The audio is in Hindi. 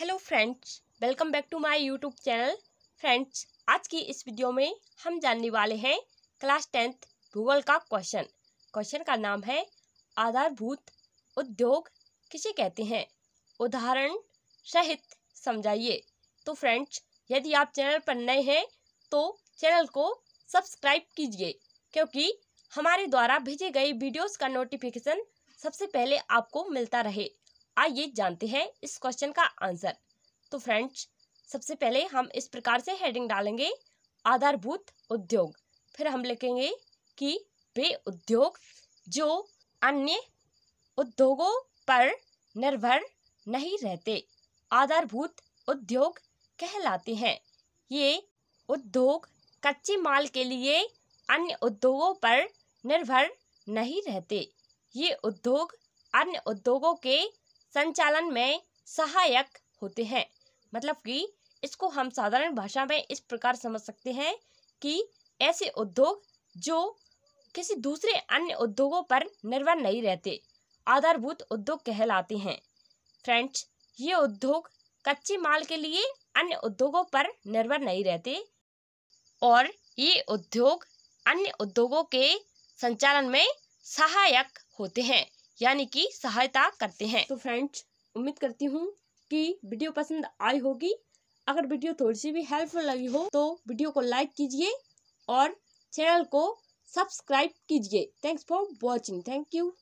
hello friends welcome back to my YouTube channel friends आज की इस वीडियो में हम जानने वाले हैं क्लास टेंथ भूगोल का क्वेश्चन क्वेश्चन का नाम है आधारभूत उद्योग किसे कहते हैं उदाहरण सहित समझाइए तो फ्रेंड्स यदि आप चैनल पर नए हैं तो चैनल को सब्सक्राइब कीजिए क्योंकि हमारे द्वारा भेजे गए वीडियोज का नोटिफिकेशन सबसे पहले आपको मिलता रहे आइए जानते हैं इस क्वेश्चन का आंसर तो फ्रेंड्स सबसे पहले हम इस प्रकार से हेडिंग डालेंगे आधारभूत उद्योग फिर हम लिखेंगे कि वे उद्योग जो अन्य उद्योगों पर निर्भर नहीं रहते आधारभूत उद्योग कहलाते हैं ये उद्योग कच्चे माल के लिए अन्य उद्योगों पर निर्भर नहीं रहते ये उद्योग अन्य उद्योगों के संचालन में सहायक होते हैं मतलब कि इसको हम साधारण भाषा में इस प्रकार समझ सकते हैं कि ऐसे उद्योग जो किसी दूसरे अन्य उद्योगों पर निर्भर नहीं रहते आधारभूत उद्योग कहलाते हैं फ्रेंड्स ये उद्योग कच्चे माल के लिए अन्य उद्योगों पर निर्भर नहीं रहते और ये उद्योग अन्य उद्योगों के संचालन में सहायक होते हैं यानी कि सहायता करते हैं तो फ्रेंड्स उम्मीद करती हूँ कि वीडियो पसंद आई होगी अगर वीडियो थोड़ी सी भी हेल्पफुल लगी हो तो वीडियो को लाइक कीजिए और चैनल को सब्सक्राइब कीजिए thanks for watching thank you